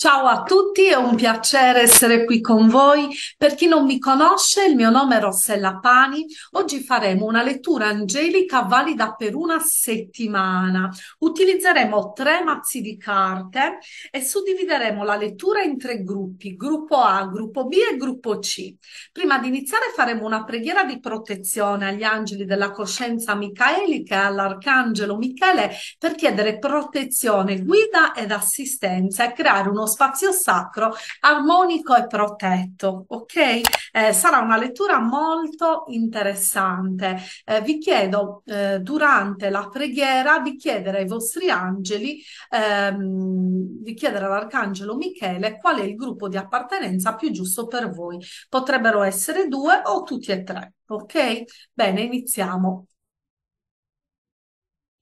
Ciao a tutti, è un piacere essere qui con voi. Per chi non mi conosce, il mio nome è Rossella Pani. Oggi faremo una lettura angelica valida per una settimana. Utilizzeremo tre mazzi di carte e suddivideremo la lettura in tre gruppi, gruppo A, gruppo B e gruppo C. Prima di iniziare faremo una preghiera di protezione agli angeli della coscienza micaelica e all'arcangelo Michele per chiedere protezione, guida ed assistenza e creare uno spazio sacro armonico e protetto, ok? Eh, sarà una lettura molto interessante. Eh, vi chiedo eh, durante la preghiera di chiedere ai vostri angeli, ehm, di chiedere all'arcangelo Michele qual è il gruppo di appartenenza più giusto per voi. Potrebbero essere due o tutti e tre, ok? Bene, iniziamo.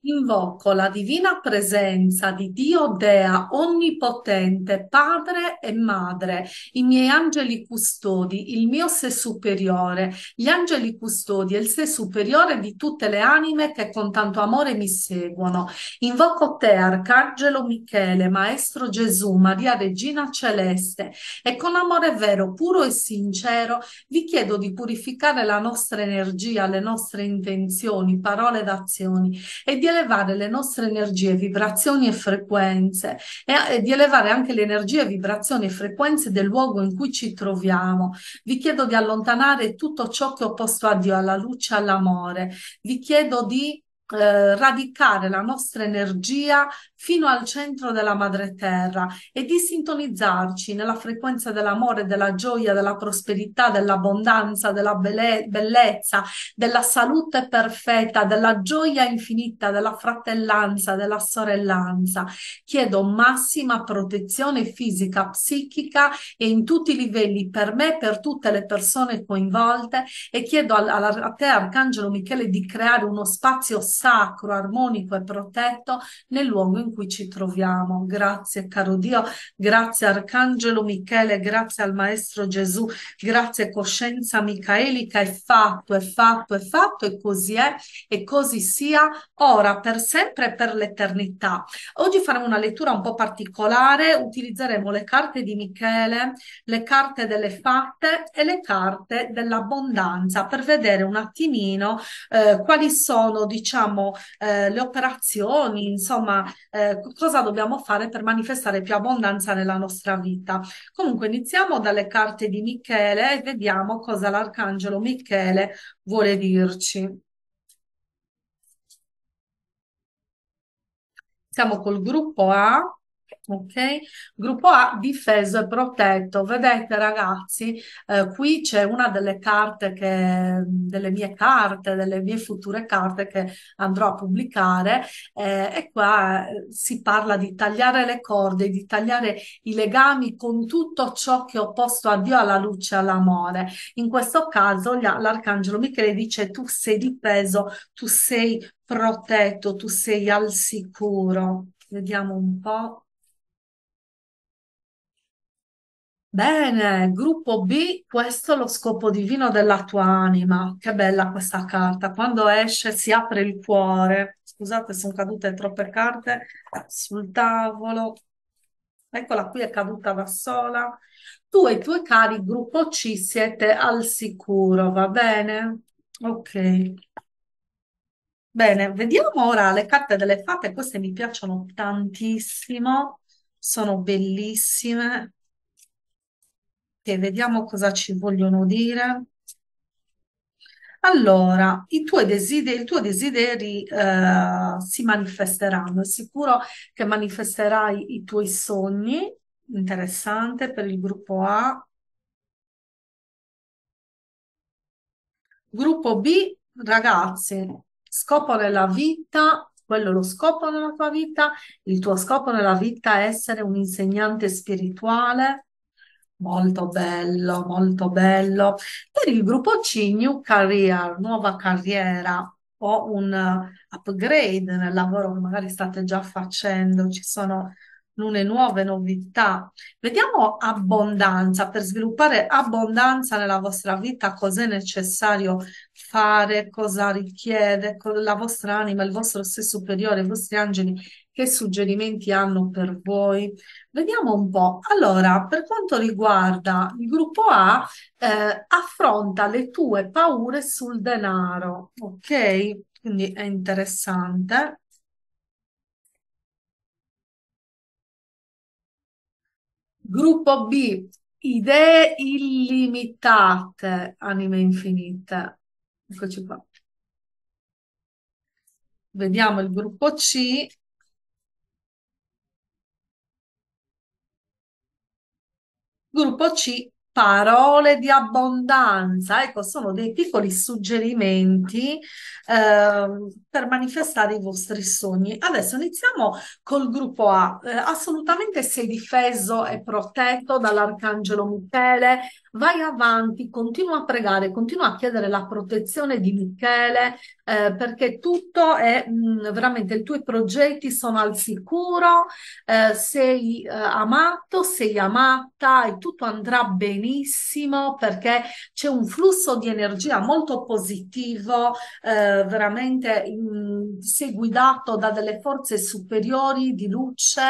Invoco la divina presenza di Dio Dea Onnipotente, Padre e Madre, i miei angeli custodi, il mio sé superiore, gli angeli custodi e il sé superiore di tutte le anime che con tanto amore mi seguono. Invoco te, Arcangelo Michele, Maestro Gesù, Maria Regina Celeste, e con amore vero, puro e sincero vi chiedo di purificare la nostra energia, le nostre intenzioni, parole ed azioni e di di elevare le nostre energie, vibrazioni e frequenze e eh, di elevare anche le energie, vibrazioni e frequenze del luogo in cui ci troviamo. Vi chiedo di allontanare tutto ciò che ho posto a Dio, alla luce, all'amore. Vi chiedo di eh, radicare la nostra energia fino al centro della madre terra e di sintonizzarci nella frequenza dell'amore, della gioia, della prosperità, dell'abbondanza, della bellezza, della salute perfetta, della gioia infinita, della fratellanza, della sorellanza. Chiedo massima protezione fisica, psichica e in tutti i livelli per me, per tutte le persone coinvolte e chiedo a, a te, Arcangelo Michele, di creare uno spazio sacro, armonico e protetto nel luogo in cui ci troviamo. Grazie caro Dio, grazie Arcangelo Michele, grazie al Maestro Gesù, grazie coscienza micaelica, è fatto, è fatto, è fatto e così è e così sia ora, per sempre e per l'eternità. Oggi faremo una lettura un po' particolare, utilizzeremo le carte di Michele, le carte delle fatte e le carte dell'abbondanza per vedere un attimino eh, quali sono, diciamo, facciamo eh, le operazioni, insomma, eh, cosa dobbiamo fare per manifestare più abbondanza nella nostra vita. Comunque iniziamo dalle carte di Michele e vediamo cosa l'arcangelo Michele vuole dirci. Siamo col gruppo A Ok, gruppo A difeso e protetto. Vedete ragazzi, eh, qui c'è una delle carte che, delle mie carte, delle mie future carte che andrò a pubblicare eh, e qua eh, si parla di tagliare le corde, di tagliare i legami con tutto ciò che ho posto a Dio, alla luce, all'amore. In questo caso l'arcangelo Michele dice tu sei difeso, tu sei protetto, tu sei al sicuro. Vediamo un po'. Bene, gruppo B, questo è lo scopo divino della tua anima. Che bella questa carta. Quando esce si apre il cuore. Scusate, sono cadute troppe carte sul tavolo. Eccola qui, è caduta da sola. Tu e i tuoi cari gruppo C siete al sicuro, va bene? Ok. Bene, vediamo ora le carte delle fate. Queste mi piacciono tantissimo, sono bellissime vediamo cosa ci vogliono dire. Allora, i tuoi desideri, i tuoi desideri eh, si manifesteranno, è sicuro che manifesterai i tuoi sogni, interessante per il gruppo A. Gruppo B, ragazzi, scopo nella vita, quello è lo scopo nella tua vita, il tuo scopo nella vita è essere un insegnante spirituale, Molto bello, molto bello. Per il gruppo C, New Career, nuova carriera o un eh, upgrade nel lavoro che magari state già facendo, ci sono alcune nuove novità. Vediamo abbondanza. Per sviluppare abbondanza nella vostra vita, cos'è necessario fare, cosa richiede la vostra anima, il vostro sé superiore, i vostri angeli che suggerimenti hanno per voi? Vediamo un po'. Allora, per quanto riguarda il gruppo A, eh, affronta le tue paure sul denaro, ok? Quindi è interessante. Gruppo B, idee illimitate, anime infinite. Eccoci qua. Vediamo il gruppo C, Gruppo C, parole di abbondanza. Ecco, sono dei piccoli suggerimenti eh, per manifestare i vostri sogni. Adesso iniziamo col gruppo A. Eh, assolutamente sei difeso e protetto dall'arcangelo Michele, vai avanti, continua a pregare, continua a chiedere la protezione di Michele, eh, perché tutto è mh, mm, veramente, i tuoi progetti sono al sicuro, eh, sei eh, amato, sei amata e tutto andrà benissimo perché c'è un flusso di energia molto positivo, eh, veramente... Mh, mm, sei guidato da delle forze superiori di luce,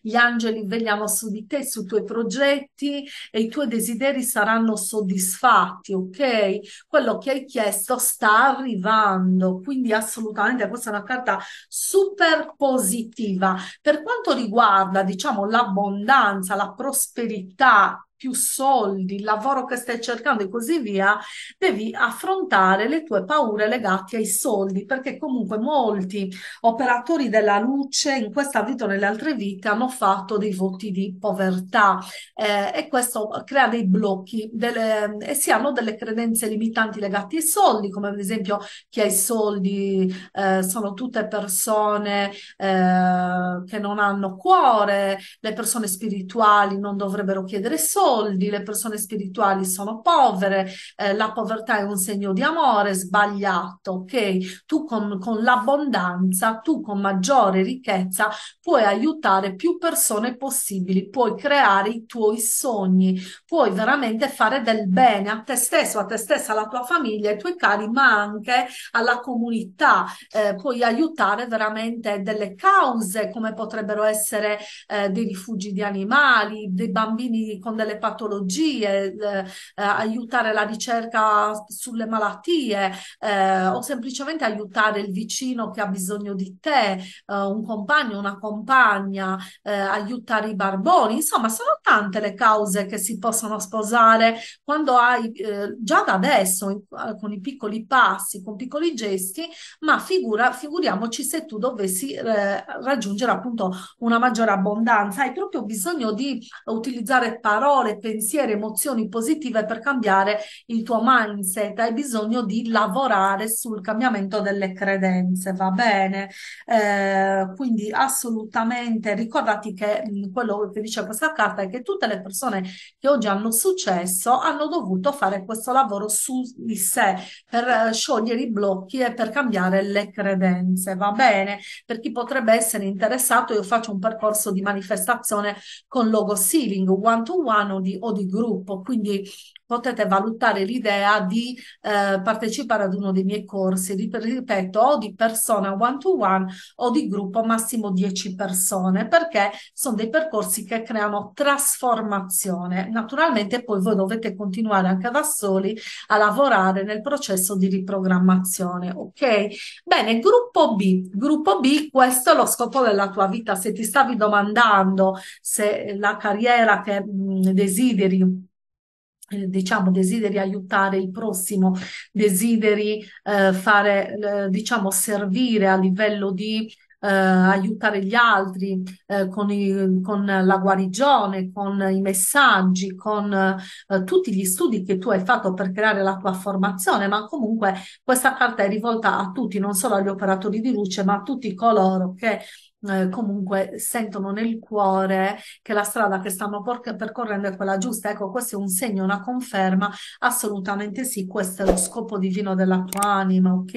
gli angeli vegliano su di te, sui tuoi progetti e i tuoi desideri saranno soddisfatti, ok? Quello che hai chiesto sta arrivando, quindi assolutamente questa è una carta super positiva. Per quanto riguarda, diciamo, l'abbondanza, la prosperità più soldi, il lavoro che stai cercando e così via, devi affrontare le tue paure legate ai soldi, perché comunque molti operatori della luce in questa vita o nelle altre vite hanno fatto dei voti di povertà eh, e questo crea dei blocchi delle, eh, e si hanno delle credenze limitanti legate ai soldi, come ad esempio chi ha i soldi eh, sono tutte persone eh, che non hanno cuore, le persone spirituali non dovrebbero chiedere soldi, soldi, le persone spirituali sono povere, eh, la povertà è un segno di amore sbagliato, ok? Tu con, con l'abbondanza, tu con maggiore ricchezza puoi aiutare più persone possibili, puoi creare i tuoi sogni, puoi veramente fare del bene a te stesso, a te stessa, alla tua famiglia, ai tuoi cari, ma anche alla comunità, eh, puoi aiutare veramente delle cause come potrebbero essere eh, dei rifugi di animali, dei bambini con delle le patologie, eh, eh, aiutare la ricerca sulle malattie eh, o semplicemente aiutare il vicino che ha bisogno di te, eh, un compagno, una compagna, aiutare i barboni, insomma sono tante le cause che si possono sposare quando hai eh, già da adesso in, eh, con i piccoli passi, con piccoli gesti, ma figura, figuriamoci se tu dovessi eh, raggiungere appunto una maggiore abbondanza, hai proprio bisogno di utilizzare parole, pensieri, emozioni positive per cambiare il tuo mindset, hai bisogno di lavorare sul cambiamento delle credenze, va bene? Eh, quindi assolutamente ricordati che mm, quello che dice questa carta è che tutte le persone che oggi hanno successo hanno dovuto fare questo lavoro su di sé per eh, sciogliere i blocchi e per cambiare le credenze. Va bene? Per chi potrebbe essere interessato, io faccio un percorso di manifestazione con logo ceiling, one to one o di, o di gruppo, quindi potete valutare l'idea di eh, partecipare ad uno dei miei corsi, ripeto, o di persona one to one o di gruppo massimo 10 persone, perché sono dei percorsi che creano trasformazione trasformazione. Naturalmente poi voi dovete continuare anche da soli a lavorare nel processo di riprogrammazione, ok? Bene, gruppo B. Gruppo B, questo è lo scopo della tua vita. Se ti stavi domandando se la carriera che mh, desideri eh, diciamo desideri aiutare il prossimo desideri eh, fare eh, diciamo servire a livello di eh, aiutare gli altri eh, con, i, con, la guarigione, con i messaggi, con eh, tutti gli studi che tu hai fatto per creare la tua formazione, ma comunque questa carta è rivolta a tutti, non solo agli operatori di luce, ma a tutti coloro che eh, comunque sentono nel cuore che la strada che stanno por- percorrendo è quella giusta. Ecco, questo è un segno, una conferma, assolutamente sì, questo è lo scopo divino della tua anima, ok?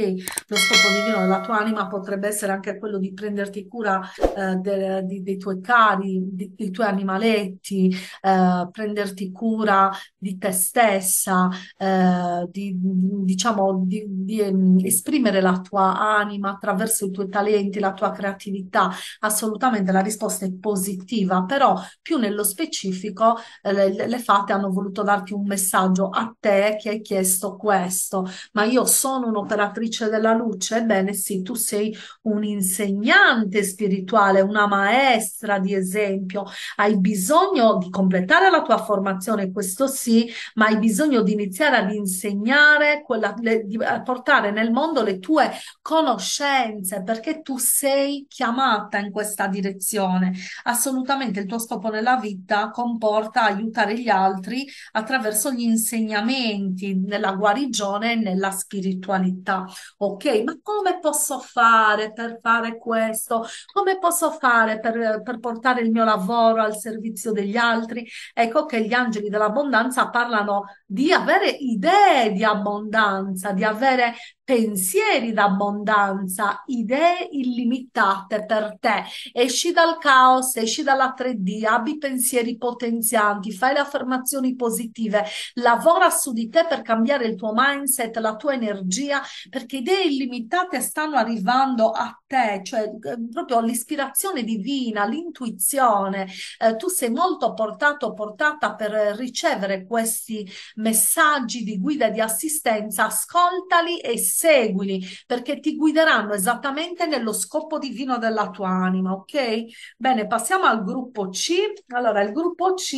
Lo scopo divino della tua anima potrebbe essere anche quello di prenderti cura eh, de- de- dei tuoi cari, di- dei tuoi animaletti, eh, prenderti cura di te stessa, eh, di, diciamo, di, di ehm, esprimere la tua anima attraverso i tuoi talenti, la tua creatività assolutamente la risposta è positiva, però più nello specifico eh, le fate hanno voluto darti un messaggio a te che hai chiesto questo, ma io sono un'operatrice della luce, ebbene sì, tu sei un insegnante spirituale, una maestra di esempio, hai bisogno di completare la tua formazione, questo sì, ma hai bisogno di iniziare ad insegnare, quella, le, di, a portare nel mondo le tue conoscenze perché tu sei chiamata fatta in questa direzione. Assolutamente il tuo scopo nella vita comporta aiutare gli altri attraverso gli insegnamenti nella guarigione e nella spiritualità. Ok, ma come posso fare per fare questo? Come posso fare per, per portare il mio lavoro al servizio degli altri? Ecco che gli angeli dell'abbondanza parlano di avere idee di abbondanza, di avere pensieri d'abbondanza, idee illimitate per te. Esci dal caos, esci dalla 3D, abbi pensieri potenzianti, fai le affermazioni positive, lavora su di te per cambiare il tuo mindset, la tua energia, perché idee illimitate stanno arrivando a te, cioè eh, proprio l'ispirazione divina, l'intuizione. Eh, tu sei molto portato portata per ricevere questi messaggi di guida e di assistenza, ascoltali e seguili perché ti guideranno esattamente nello scopo divino della tua anima, ok? Bene, passiamo al gruppo C. Allora, il gruppo C,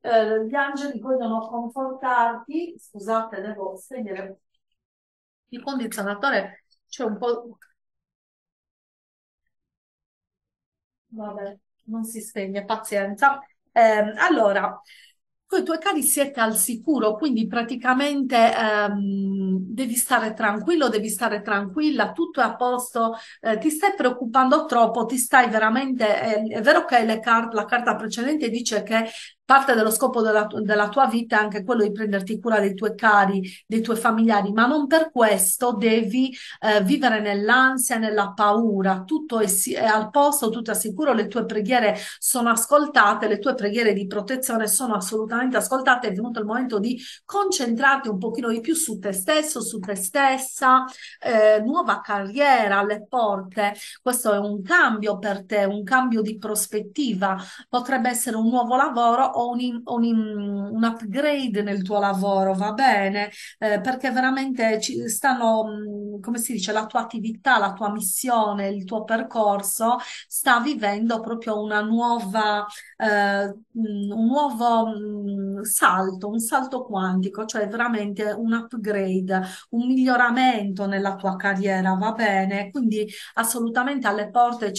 eh, gli angeli vogliono confortarti, scusate, devo spegnere il condizionatore, c'è un po'... Vabbè, non si spegne, pazienza. Eh, allora, con i tuoi cari siete al sicuro, quindi praticamente ehm, devi stare tranquillo, devi stare tranquilla, tutto è a posto, eh, ti stai preoccupando troppo, ti stai veramente, eh, è, vero che le car- la carta precedente dice che Parte dello scopo della, della tua vita è anche quello di prenderti cura dei tuoi cari, dei tuoi familiari, ma non per questo devi eh, vivere nell'ansia, nella paura. Tutto è, è al posto, tutto è sicuro, le tue preghiere sono ascoltate, le tue preghiere di protezione sono assolutamente ascoltate. È venuto il momento di concentrarti un pochino di più su te stesso, su te stessa, eh, nuova carriera alle porte. Questo è un cambio per te, un cambio di prospettiva. Potrebbe essere un nuovo lavoro ho un, ho un, un upgrade nel tuo lavoro, va bene, eh, perché veramente ci stanno, mhmm, come si dice, la tua attività, la tua missione, il tuo percorso sta vivendo proprio una nuova, eh, mhmm, un nuovo mhmm, salto, un salto quantico, cioè veramente un upgrade, un miglioramento nella tua carriera, va bene? Quindi assolutamente alle porte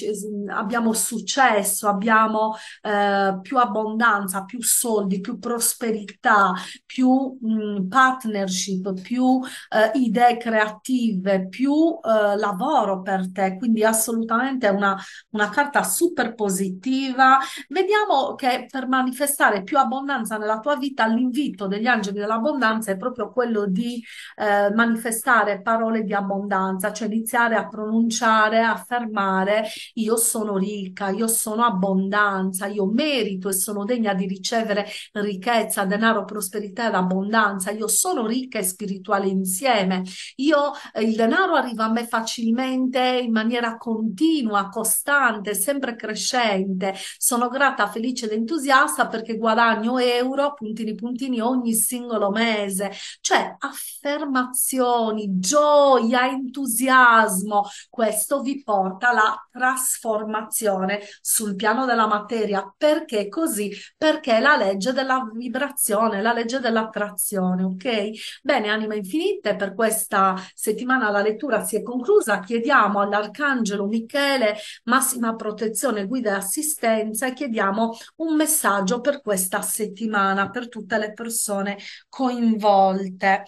abbiamo successo, abbiamo eh, più abbondanza, più soldi, più prosperità, più mh, mm, partnership, più eh, idee creative, più eh, lavoro per te. Quindi assolutamente è una, una carta super positiva. Vediamo che per manifestare più abbondanza nella tua vita, l'invito degli angeli dell'abbondanza è proprio quello di eh, manifestare parole di abbondanza, cioè iniziare a pronunciare, affermare io sono ricca, io sono abbondanza, io merito e sono degna di ricevere ricevere ricchezza, denaro, prosperità ed abbondanza. Io sono ricca e spirituale insieme. Io, eh, il denaro arriva a me facilmente in maniera continua, costante, sempre crescente. Sono grata, felice ed entusiasta perché guadagno euro, puntini puntini, ogni singolo mese. Cioè, affermazioni, gioia, entusiasmo. Questo vi porta alla trasformazione sul piano della materia. Perché così? Perché che è la legge della vibrazione, la legge dell'attrazione, ok? Bene, anime infinite, per questa settimana la lettura si è conclusa. Chiediamo all'Arcangelo Michele massima protezione, guida e assistenza e chiediamo un messaggio per questa settimana, per tutte le persone coinvolte.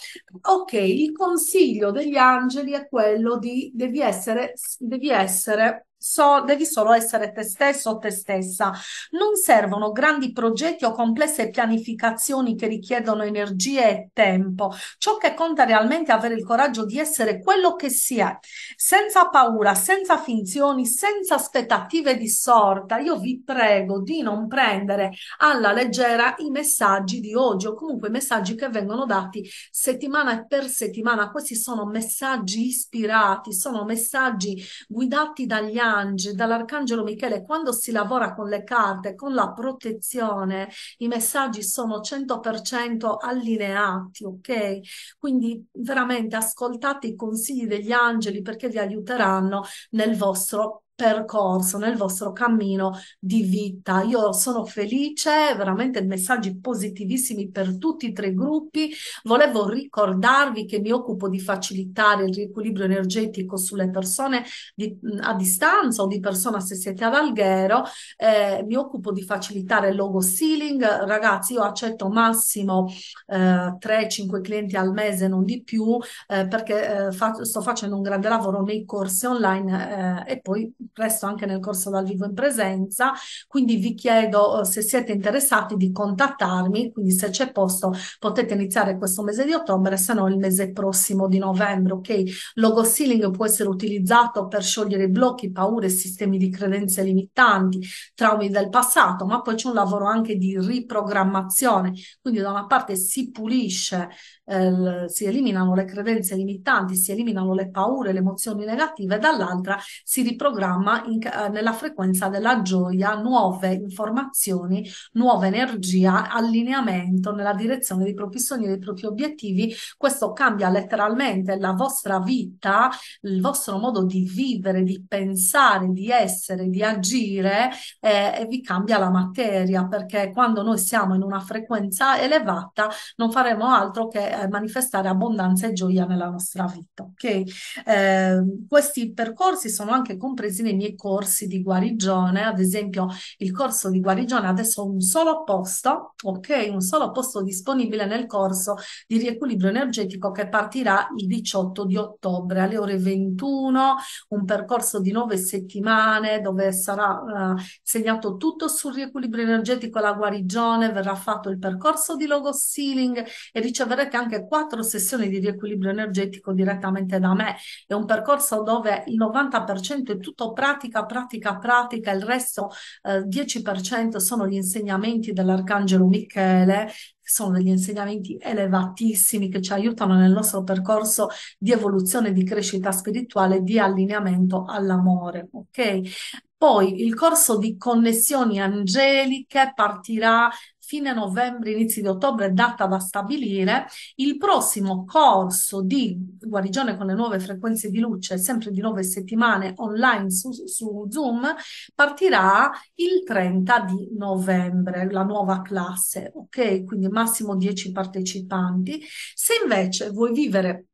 Ok, il consiglio degli angeli è quello di devi essere, devi essere So, devi solo essere te stesso o te stessa. Non servono grandi progetti o complesse pianificazioni che richiedono energie e tempo. Ciò che conta realmente è avere il coraggio di essere quello che si è, senza paura, senza finzioni, senza aspettative di sorta. Io vi prego di non prendere alla leggera i messaggi di oggi o comunque i messaggi che vengono dati settimana per settimana. Questi sono messaggi ispirati, sono messaggi guidati dagli anni arcangeli, dall'arcangelo Michele, quando si lavora con le carte, con la protezione, i messaggi sono 100% allineati, ok? Quindi veramente ascoltate i consigli degli angeli perché vi aiuteranno nel vostro percorso, nel vostro cammino di vita. Io sono felice, veramente messaggi positivissimi per tutti i tre gruppi. Volevo ricordarvi che mi occupo di facilitare il riequilibrio energetico sulle persone di, a distanza o di persona se siete ad Alghero. Eh, mi occupo di facilitare il logo sealing. Ragazzi, io accetto massimo eh, 3-5 clienti al mese, non di più, eh, perché eh, fa- sto facendo un grande lavoro nei corsi online eh, e poi presto anche nel corso dal vivo in presenza, quindi vi chiedo eh, se siete interessati di contattarmi, quindi se c'è posto potete iniziare questo mese di ottobre, se no il mese prossimo di novembre, ok? Logo ceiling può essere utilizzato per sciogliere blocchi, paure, sistemi di credenze limitanti, traumi del passato, ma poi c'è un lavoro anche di riprogrammazione, quindi da una parte si pulisce eh, si eliminano le credenze limitanti, si eliminano le paure, le emozioni negative, dall'altra si riprogramma programma in, eh, nella frequenza della gioia, nuove informazioni, nuova energia, allineamento nella direzione dei propri sogni, e dei propri obiettivi. Questo cambia letteralmente la vostra vita, il vostro modo di vivere, di pensare, di essere, di agire eh, e vi cambia la materia perché quando noi siamo in una frequenza elevata non faremo altro che eh, manifestare abbondanza e gioia nella nostra vita. Ok, eh, questi percorsi sono anche compresi ragazzi nei miei corsi di guarigione, ad esempio il corso di guarigione adesso ho un solo posto, ok, un solo posto disponibile nel corso di riequilibrio energetico che partirà il 18 di ottobre alle ore 21, un percorso di nove settimane dove sarà eh, segnato tutto sul riequilibrio energetico e la guarigione, verrà fatto il percorso di logo sealing e riceverete anche quattro sessioni di riequilibrio energetico direttamente da me. È un percorso dove il 90% è tutto pratica, pratica, pratica, il resto eh, 10% sono gli insegnamenti dell'Arcangelo Michele sono degli insegnamenti elevatissimi che ci aiutano nel nostro percorso di evoluzione, di crescita spirituale, di allineamento all'amore. Ok? Poi il corso di connessioni angeliche partirà fine novembre, inizi di ottobre, data da stabilire, il prossimo corso di guarigione con le nuove frequenze di luce, sempre di nove settimane online su, su Zoom, partirà il 30 di novembre, la nuova classe, ok? Quindi massimo 10 partecipanti. Se invece vuoi vivere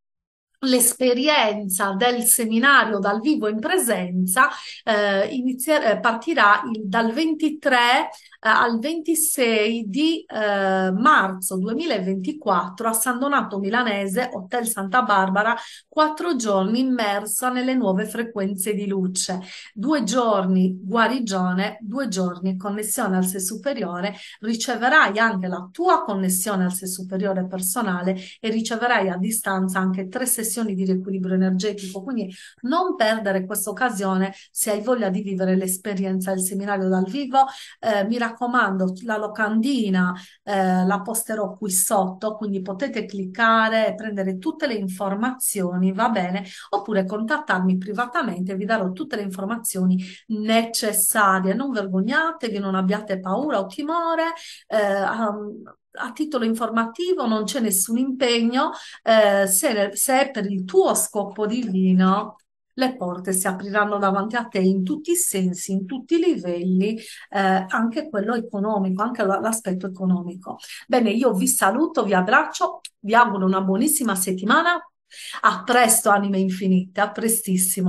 l'esperienza del seminario dal vivo in presenza eh, inizier- eh, partirà il, dal 23 eh, al 26 di eh, marzo 2024 a San Donato Milanese, Hotel Santa Barbara, quattro giorni immersa nelle nuove frequenze di luce, due giorni guarigione, due giorni connessione al sé superiore, riceverai anche la tua connessione al sé superiore personale e riceverai a distanza anche tre sessioni sessioni di riequilibrio energetico, quindi non perdere questa occasione se hai voglia di vivere l'esperienza del seminario dal vivo. Eh, mi raccomando, la locandina eh, la posterò qui sotto, quindi potete cliccare e prendere tutte le informazioni, va bene, oppure contattarmi privatamente, vi darò tutte le informazioni necessarie. Non vergognatevi, non abbiate paura o timore. Eh, um, a titolo informativo non c'è nessun impegno eh, se, se per il tuo scopo divino le porte si apriranno davanti a te in tutti i sensi, in tutti i livelli, eh, anche quello economico, anche l'aspetto economico. Bene, io vi saluto, vi abbraccio, vi auguro una buonissima settimana. A presto, anime infinite, a prestissimo.